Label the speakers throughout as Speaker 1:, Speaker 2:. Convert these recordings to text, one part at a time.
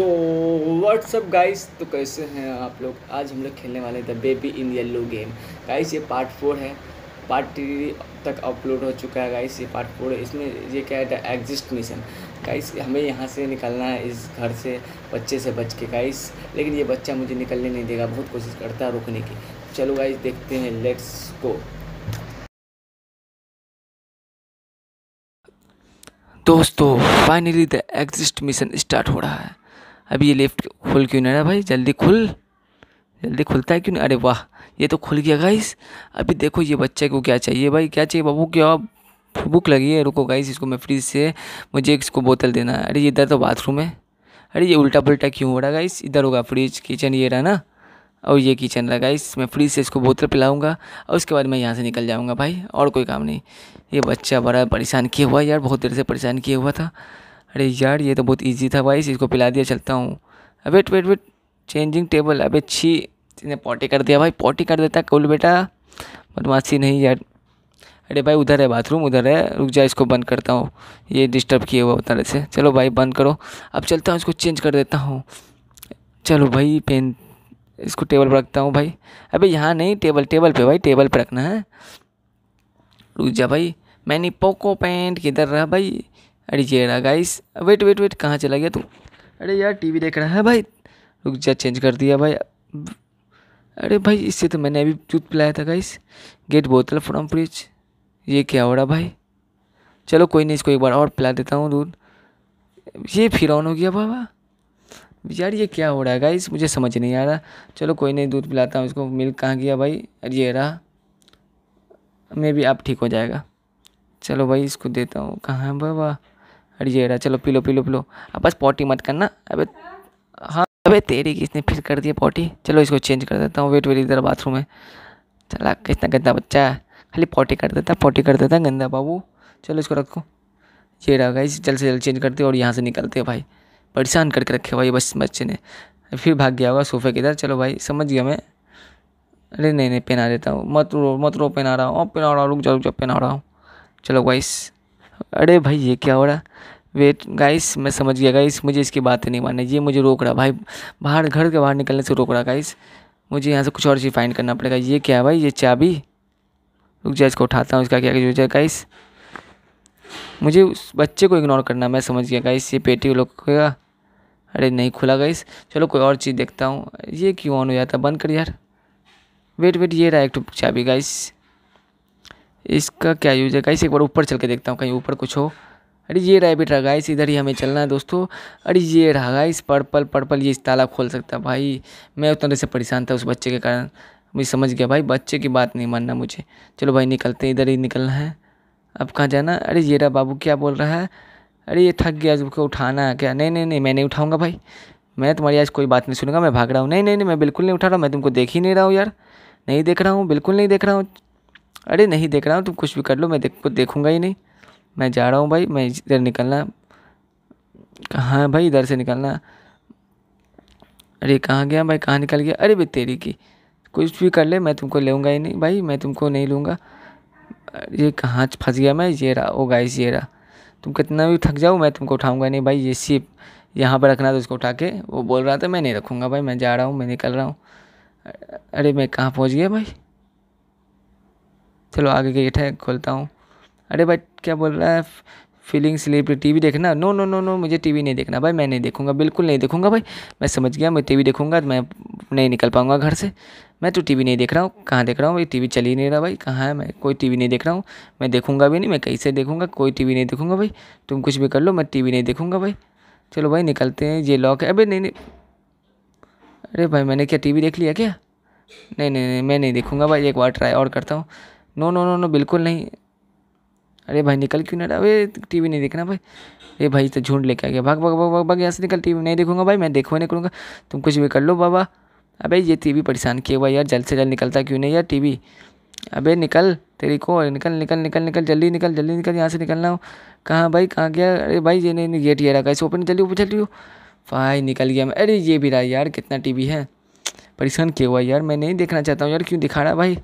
Speaker 1: so what's up guys तो कैसे हैं आप लोग आज हम लोग खेलने वाले थे baby in yellow game guys ये पार्ट फोर है पार्ट थ्री तक अपलोड हो चुका है गाइस ये पार्ट फोर इसमें ये क्या है एग्जिस्ट मिशन गाइस हमें यहाँ से निकलना है इस घर से बच्चे से बच के गाइस लेकिन ये बच्चा मुझे निकलने नहीं देगा बहुत कोशिश करता है रुकने की चलो गाइस देखते हैं लेट्स को दोस्तों finally the exist mission start हो रहा है अभी ये लिफ्ट खुल क्यों नहीं रहा भाई जल्दी खुल जल्दी खुलता है क्यों नहीं अरे वाह ये तो खुल गया गाइस अभी देखो ये बच्चे को क्या चाहिए भाई क्या चाहिए बाबू क्या भूख लगी है रुको गाइस इसको मैं फ्रिज से मुझे इसको बोतल देना है अरे इधर तो बाथरूम है अरे ये उल्टा पुलटा क्यों हो रहा है गाइस इधर होगा फ्रिज किचन ये रहा ना और ये किचन रहा गाइस मैं फ्रिज से इसको बोतल पिलाऊंगा और उसके बाद मैं यहाँ से निकल जाऊँगा भाई और कोई काम नहीं ये बच्चा बड़ा परेशान किया हुआ यार बहुत देर से परेशान किया हुआ था अरे यार ये तो बहुत ईजी था भाई इसको पिला दिया चलता हूँ अब wait wait wait changing table अबे छी इसने पॉटी कर दिया भाई पॉटी कर देता कुल बेटा बदमाशी नहीं यार अरे भाई उधर है बाथरूम उधर है रुक जा इसको बंद करता हूँ ये डिस्टर्ब किए हुआ तरह से चलो भाई बंद करो अब चलता हूँ इसको चेंज कर देता हूँ चलो भाई पेन इसको टेबल पर रखता हूँ भाई अबे यहाँ नहीं टेबल टेबल पे भाई टेबल पर रखना है रुक जा भाई मैंने पोको पैंट किधर रहा भाई अरे ये रहा गाइस वेट वेट वेट कहाँ चला गया तू अरे यार टीवी देख रहा है भाई रुक जा चेंज कर दिया भाई अरे भाई इससे तो मैंने अभी दूध पिलाया था गाइस गेट बोतल फ्रॉम फ्रिज ये क्या हो रहा भाई चलो कोई नहीं इसको एक बार और पिला देता हूँ दूध ये फिर ऑन हो गया बाबा यार ये क्या हो रहा है गाइस मुझे समझ नहीं आ रहा चलो कोई नहीं दूध पिलाता हूँ इसको मिल्क कहाँ गया भाई अरे ये रहा मे भी आप ठीक हो जाएगा चलो भाई इसको देता हूँ कहाँ है बाबा अड़िएगा चलो पी लो पी लो पी लो अब बस पॉटी मत करना अबे हाँ अबे तेरी किसने फिर कर दिया पॉटी चलो इसको चेंज कर देता हूँ वेट वेट इधर बाथरूम में चला कितना गंदा बच्चा है खाली पॉटी कर देता पॉटी कर देता गंदा बाबू चलो इसको रखो ये रहा गाइस जल्द से जल्द चेंज करते और यहाँ से निकलते भाई परेशान करके रखे भाई बस बच्चे ने फिर भाग गया होगा सोफे के इधर चलो भाई समझ गया मैं अरे नहीं नहीं पहना देता हूँ मत रो मत रो पहना रहा हूँ और पहना रहा हूँ रुक जाओ रुक जाओ पहना रहा हूँ चलो भाई अरे भाई ये क्या हो रहा वेट गाइस मैं समझ गया गाइस मुझे इसकी बात नहीं माननी ये मुझे रोक रहा भाई बाहर घर के बाहर निकलने से रोक रहा गाइस मुझे यहाँ से कुछ और चीज़ फाइंड करना पड़ेगा ये क्या है भाई ये चाबी रुक जाए इसको उठाता हूँ इसका क्या जो जाए गाइस मुझे उस बच्चे को इग्नोर करना मैं समझ गया गाइस ये पेटी लोग का अरे नहीं खुला गाइस चलो कोई और चीज़ देखता हूँ ये क्यों ऑन हो जाता बंद कर यार वेट वेट ये रहा एक चाबी गाइस इसका क्या यूज है गाइस एक बार ऊपर चल के देखता हूँ कहीं ऊपर कुछ हो अरे ये रैबिट रहा गाइस इधर ही हमें चलना है दोस्तों अरे ये रहा गाइस पर्पल पर्पल ये इस ताला खोल सकता है भाई मैं उतने से परेशान था उस बच्चे के कारण मुझे समझ गया भाई बच्चे की बात नहीं मानना मुझे चलो भाई निकलते हैं इधर ही निकलना है अब कहाँ जाना अरे ये रहा बाबू क्या बोल रहा है अरे ये थक गया उसको उठाना है क्या नहीं नहीं नहीं मैं नहीं उठाऊँगा भाई मैं तुम्हारी आज कोई बात नहीं सुनूंगा मैं भाग रहा हूँ नहीं नहीं नहीं मैं बिल्कुल नहीं उठा रहा मैं तुमको देख ही नहीं रहा हूँ यार नहीं देख रहा हूँ बिल्कुल नहीं देख रहा हूँ अरे नहीं देख रहा हूँ तुम कुछ भी कर लो मैं देख देखूँगा ही नहीं मैं जा रहा हूँ भाई मैं इधर निकलना कहाँ भाई इधर से निकलना अरे कहाँ गया भाई कहाँ निकल गया अरे भाई तेरी की कुछ भी कर ले मैं तुमको लूँगा ही नहीं भाई मैं तुमको नहीं लूँगा ये कहाँ फंस गया मैं ये रहा ओ गाइस ये रहा तुम कितना भी थक जाओ मैं तुमको उठाऊँगा नहीं भाई ये सिप यहाँ पर रखना तो उसको उठा के वो बोल रहा था मैं नहीं रखूँगा भाई मैं जा रहा हूँ मैं निकल रहा हूँ अरे मैं कहाँ पहुँच गया भाई चलो आगे गेट है खोलता हूँ अरे भाई क्या बोल रहा है फीलिंग स्लीप टीवी देखना नो नो नो नो मुझे टीवी नहीं देखना भाई मैं नहीं देखूंगा बिल्कुल नहीं देखूंगा भाई मैं समझ गया मैं टीवी देखूंगा देखूँगा मैं नहीं निकल पाऊंगा घर से मैं तो टीवी नहीं देख रहा हूँ कहाँ देख रहा हूँ भाई टीवी चल ही नहीं रहा भाई कहाँ है मैं कोई टीवी नहीं देख रहा हूँ मैं देखूंगा भी नहीं मैं कहीं से देखूंगा कोई टीवी नहीं देखूंगा भाई तुम कुछ भी कर लो मैं टीवी नहीं देखूंगा भाई चलो भाई निकलते हैं ये लॉक है अभी नहीं नहीं अरे भाई मैंने क्या टीवी देख लिया क्या नहीं नहीं नहीं मैं नहीं देखूंगा भाई एक बार ट्राई और करता हूँ नो नो नो नो बिल्कुल नहीं अरे भाई निकल क्यों नहीं रहा अरे वी नहीं देखना भाई अरे भाई तो झूठ लेके आ गया भाग भाग भाग भाग भाग यहाँ से निकल वी नहीं देखूंगा भाई मैं देखो नहीं करूँगा तुम कुछ भी कर लो बाबा अबे ये टीवी परेशान किए हुआ यार जल्द से जल्द निकलता क्यों नहीं यार टीवी अबे निकल तेरी को निकल निकल निकल निकल जल्दी निकल जल्दी निकल यहाँ से निकलना हो कहाँ भाई कहाँ गया अरे भाई ये नहीं गेट ये रखा इसे ओपन जल्दी ऊपर चल हो भाई निकल गया मैं अरे ये भी रहा यार कितना टीवी है परेशान किया हुआ यार मैं नहीं देखना चाहता हूँ यार क्यों दिखा रहा भाई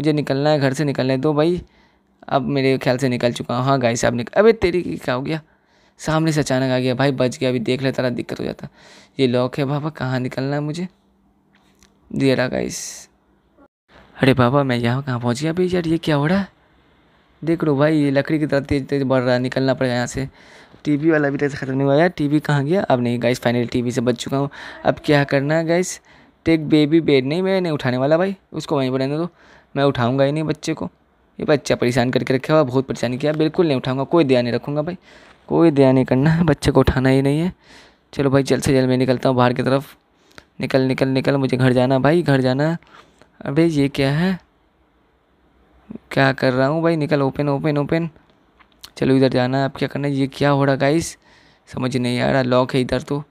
Speaker 1: मुझे निकलना है घर से निकलना है तो भाई अब मेरे ख्याल से निकल चुका हूँ हाँ गाई साहब निकल अबे तेरी क्या हो गया सामने से अचानक आ गया भाई बच गया अभी देख लेता रहा दिक्कत हो जाता ये लॉक है बाबा कहाँ निकलना है मुझे दे रहा गाइस अरे बाबा मैं यहाँ कहाँ पहुँच गया भाई यार ये क्या हो रहा है देख लो भाई ये लकड़ी की तरह तेज तेज बढ़ रहा है निकलना पड़ेगा यहाँ से टीवी वाला भी तेज ख़त्म नहीं हुआ यार टीवी कहाँ गया अब नहीं गाइस फाइनली टीवी से बच चुका हूँ अब क्या करना है गाइस टेक बेबी बेड नहीं मैं नहीं उठाने वाला भाई उसको वहीं पर रहने दो मैं उठाऊंगा ही नहीं बच्चे को ये बच्चा परेशान करके रखा हुआ बहुत परेशानी किया बिल्कुल नहीं उठाऊँगा कोई दया नहीं रखूँगा भाई कोई दया नहीं करना है बच्चे को उठाना ही नहीं है चलो भाई जल्द से जल्द मैं निकलता हूँ बाहर की तरफ निकल निकल निकल मुझे घर जाना भाई घर जाना अबे ये क्या है क्या कर रहा हूँ भाई निकल ओपन ओपन ओपन चलो इधर जाना है अब क्या करना है ये क्या हो रहा गाइस समझ नहीं आ रहा लॉक है इधर तो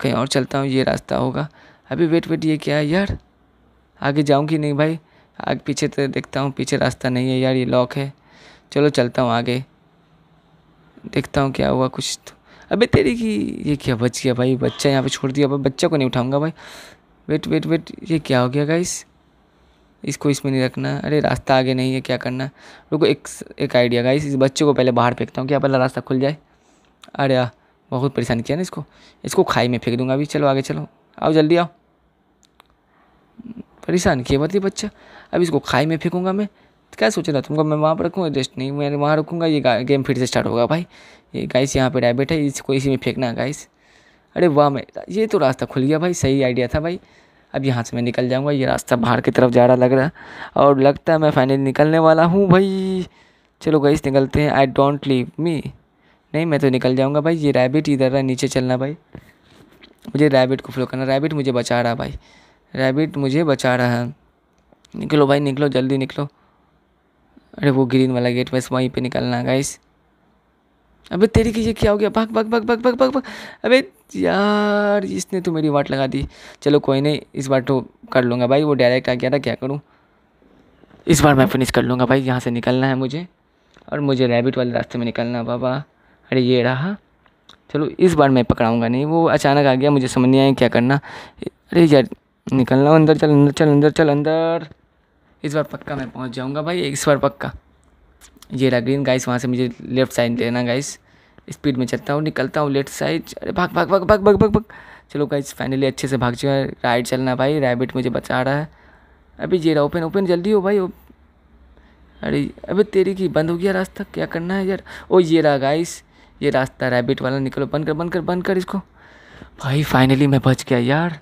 Speaker 1: कहीं और चलता हूँ ये रास्ता होगा अभी वेट वेट ये क्या है यार आगे जाऊँ कि नहीं भाई आगे पीछे तो देखता हूँ पीछे रास्ता नहीं है यार ये लॉक है चलो चलता हूँ आगे देखता हूँ क्या हुआ कुछ तो अबे तेरी की ये क्या बच गया भाई बच्चा यहाँ पे छोड़ दिया भाई बच्चा को नहीं उठाऊंगा भाई वेट वेट वेट ये क्या हो गया गाइस इसको इसमें नहीं रखना अरे रास्ता आगे नहीं है क्या करना रुको एक एक आइडिया गाइस इस बच्चे को पहले बाहर फेंकता हूँ क्या पहला रास्ता खुल जाए अरे बहुत परेशान किया ना इसको इसको खाई में फेंक दूंगा अभी चलो आगे चलो आओ जल्दी आओ परेशान रिसान मतलब बच्चा अब इसको खाई में फेंकूंगा मैं तो क्या सोच रहा तुमको मैं वहाँ पर रखूँगा जस्ट नहीं मैं वहाँ रखूँगा ये गेम फिर से स्टार्ट होगा भाई ये गाइस यहाँ पे डायबेट है इसको इसी में फेंकना है गाइस अरे वाह मैं ये तो रास्ता खुल गया भाई सही आइडिया था भाई अब यहाँ से मैं निकल जाऊँगा ये रास्ता बाहर की तरफ जा रहा लग रहा है और लगता है मैं फाइनली निकलने वाला हूँ भाई चलो गाइस निकलते हैं आई डोंट लीव मी नहीं मैं तो निकल जाऊँगा भाई ये रैबिट इधर रहा नीचे चलना भाई मुझे रैबिट को फ्लो करना रैबिट मुझे बचा रहा भाई रैबिट मुझे बचा रहा है निकलो भाई निकलो जल्दी निकलो अरे वो ग्रीन वाला गेट बस वहीं पे निकलना है गाइस अबे तेरी की ये क्या हो गया भाग भाग भाग भाग भाग भाग भाग अबे यार इसने तो मेरी वाट लगा दी चलो कोई नहीं इस बार तो कर लूँगा भाई वो डायरेक्ट आ गया था क्या करूँ इस बार मैं फिनिश कर लूँगा भाई यहाँ से निकलना है मुझे और मुझे रैबिट वाले रास्ते में निकलना बाबा अरे ये रहा चलो इस बार मैं पकड़ाऊँगा नहीं वो अचानक आ गया मुझे समझ नहीं आया क्या करना अरे यार निकलना अंदर चल अंदर चल अंदर चल अंदर इस बार पक्का मैं पहुंच जाऊंगा भाई इस बार पक्का ये रहा ग्रीन गाइस वहाँ से मुझे लेफ्ट साइड लेना गाइस स्पीड में चलता हूँ निकलता हूँ लेफ्ट साइड अरे भाग भाग भाग भाग भाग भाग भाग चलो गाइस फाइनली अच्छे से भाग चुका है राइट चलना भाई रैबिट मुझे बचा रहा है अभी ये रहा ओपन ओपन जल्दी हो भाई ओ... अरे अभी तेरी की बंद हो गया रास्ता क्या करना है यार ओ ये रहा गाइस ये रास्ता रैबिट वाला निकलो बंद कर बंद कर बंद कर इसको भाई फाइनली मैं बच गया यार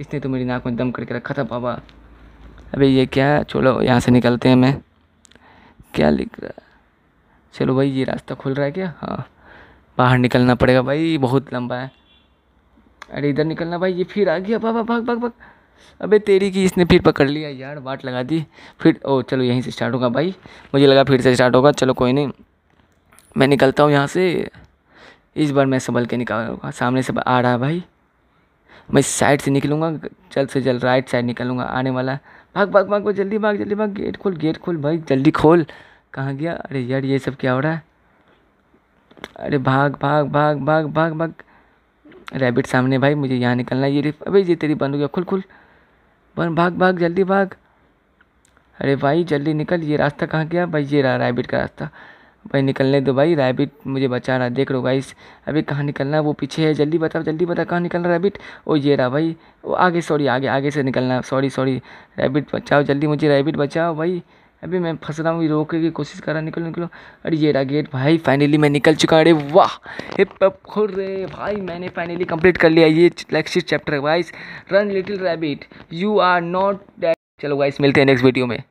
Speaker 1: इसने तो मेरी नाक में दम करके रखा था बाबा अबे ये क्या है चलो यहाँ से निकलते हैं मैं क्या लिख रहा है चलो भाई ये रास्ता खुल रहा है क्या हाँ बाहर निकलना पड़ेगा भाई बहुत लंबा है अरे इधर निकलना भाई ये फिर आ गया बाबा भाग भाग भाग अबे तेरी की इसने फिर पकड़ लिया यार वाट लगा दी फिर ओ चलो यहीं से स्टार्ट होगा भाई मुझे लगा फिर से स्टार्ट होगा चलो कोई नहीं मैं निकलता हूँ यहाँ से इस बार मैं संभल के निकालूंगा सामने से आ रहा है भाई मैं साइड से निकलूँगा जल्द से जल्द राइट साइड निकलूँगा आने वाला भाग भाग भाग जल्दी भाग जल्दी भाग गेट खोल गेट खोल भाई जल्दी खोल कहाँ गया अरे यार ये सब क्या हो रहा है अरे भाग भाग भाग भाग भाग भाग रैबिट सामने भाई मुझे यहाँ निकलना ये अबे ये तेरी बंद हो गया खुल खुल बंद भाग भाग जल्दी भाग अरे भाई जल्दी निकल ये रास्ता कहाँ गया भाई ये रहा रैबिट का रास्ता भाई निकलने दो भाई रैबिट मुझे बचा रहा है देख लो गाइस अभी कहाँ निकलना है वो पीछे है जल्दी बताओ जल्दी बताओ कहाँ निकलना रैबिट ओ ये रहा भाई वो आगे सॉरी आगे आगे से निकलना है सॉरी सॉरी रैबिट बचाओ जल्दी मुझे रैबिट बचाओ भाई अभी मैं फंस रहा हूँ रोकने की कोशिश कर रहा निकलो निकलो अरे ये रहा गेट भाई फाइनली मैं निकल चुका अरे वाह हिप हप खुल रहे भाई मैंने फाइनली कंप्लीट कर लिया ये lexis chapter wise run little rabbit you are not that चलो वाइस मिलते हैं नेक्स्ट वीडियो में